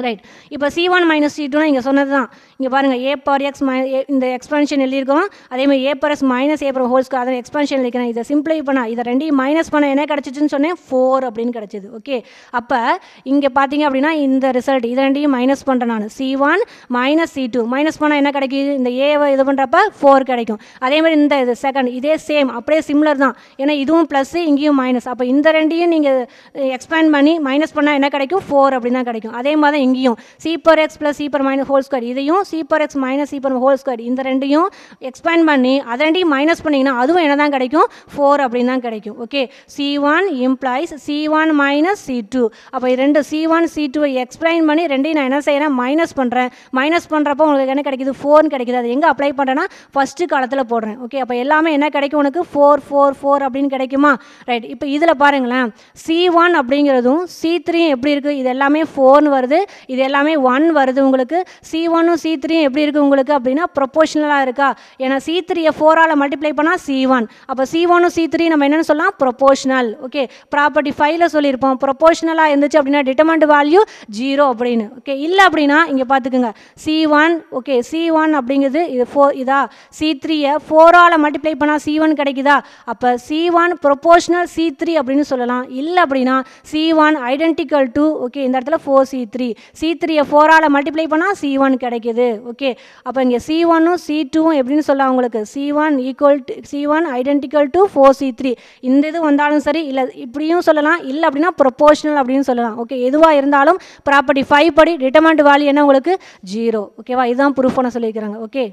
ரைட் இப்போ சி ஒன் மைனஸ் சி டூனா இங்கே சொன்னது தான் இங்கே பாருங்கள் ஏ பார் எக்ஸ் மை இந்த எக்ஸ்பென்ஷன் எழுதியிருக்கோம் அதேமாதிரி ஏ பார் எக்ஸ் மைனஸ் ஏ பார் ஹோல்ஸ்க்கு அதை எக்ஸ்பென்ஷன் எழுதிக்கணும் இதை சிம்பிளை பண்ணால் இதை ரெண்டையும் மைனஸ் பண்ண என்ன கிடச்சிச்சின்னு சொன்னேன் ஃபோர் அப்படின்னு கிடச்சிது ஓகே அப்போ இங்கே பார்த்தீங்க அப்படின்னா இந்த ரிசல்ட் இது ரெண்டையும் மைனஸ் பண்ணுறேன் நான் C one minus C two minus பண்ணால் என்ன கிடைக்குது இந்த ஏவை இது பண்ணுறப்ப ஃபோர் கிடைக்கும் அதேமாதிரி இந்த இது செகண்ட் இதே சேம் அப்படியே சிம்லர் தான் ஏன்னா இதுவும் ப்ளஸ்ஸு இங்கேயும் மைனஸ் அப்போ இந்த ரெண்டையும் நீங்கள் எக்ஸ்பேண்ட் பண்ணி மைனஸ் பண்ணால் என்ன கிடைக்கும் ஃபோர் அப்படின்னு தான் கிடைக்கும் அதே மாதிரி இங்கேயும் C per X plus C per minus whole square இதையும் C per X minus C per whole square இந்த ரெண்டையும் எக்ஸ்பேண்ட் பண்ணி அதை ரெண்டையும் மைனஸ் பண்ணிங்கன்னா அதுவும் என்ன தான் கிடைக்கும் ஃபோர் அப்படின்னு தான் கிடைக்கும் okay C one implies C one minus C two அப்போ ரெண்டு C one C two explain பண்ணி ரெண்டையும் நான் என்ன செய்கிறேன் மைனஸ் பண்ணுறேன் மைனஸ் பண்ணுறப்போ உங்களுக்கு என்ன கிடைக்குது ஃபோர்னு கிடைக்குது அது எங்கே அப்ளை பண்ணுறேன்னா ஃபஸ்ட்டு காலத்தில் போடுறேன் ஓகே அப்போ எல்லாமே என்ன கிடைக்கும் உனக்கு ஃபோர் ஃபோர் ஃபோர் அப்படின்னு கிடைக்குமா ரைட் இப்போ இதில் பாருங்களேன் சி ஒன் அப்படிங்கிறதும் சி த்ரீ எப்படி இருக்குது இது எல்லாமே ஃபோர்னு வருது இது எல்லாமே ஒன் வருது உங்களுக்கு சி ஒன்னும் சி த்ரீயும் எப்படி இருக்குது உங்களுக்கு அப்படின்னா ப்ரொப்போஷனலாக இருக்கா ஏன்னா சி த்ரீயை ஃபோரால் மல்டிப்ளை பண்ணால் சி ஒன் அப்போ சி ஒன்னும் சி த்ரீ நம்ம என்னென்னு சொல்லலாம் ப்ரொபோஷனல் ஓகே ப்ராப்பர்ட்டி ஃபைவ்ல சொல்லியிருப்போம் ப்ரொபோஷனலாக இருந்துச்சு அப்படின்னா டிட்டர்மெண்ட் வேல்யூ ஜீரோ அப்படின்னு ஓகே இல்லை அப்படின்னா இங்கே பார்த்துக்குங்க C one okay C one அப்படிங்கிறது இது ஃபோ இதா சி த்ரீயை ஃபோரால் மல்டிப்ளை பண்ணால் சி ஒன் கிடைக்குதா அப்போ C one proportional C three அப்படின்னு சொல்லலாம் இல்லை அப்படின்னா C one identical to okay இந்த இடத்துல ஃபோர் சி த்ரீ சி த்ரீயை ஃபோரால் மல்டிப்ளை பண்ணால் சி ஒன் கிடைக்கிது ஓகே அப்போ இங்கே சி ஒன்னும் சி டூவும் எப்படின்னு சொல்லலாம் உங்களுக்கு C one equal to C one identical to four C three இந்த இது வந்தாலும் சரி இல்லை இப்படியும் சொல்லலாம் இல்லை அப்படின்னா ப்ரொபோஷனல் அப்படின்னு சொல்லலாம் ஓகே எதுவாக இருந்தாலும் ப்ராப்பர்ட்டி ஃபைவ் படி டிட்டர்மெண்ட் வேல்யூ என்ன உங்களுக்கு ஜீரோ ஓகேவா இதுதான் ப்ரூஃப் பண்ண சொல்லியிருக்கிறாங்க ஓகே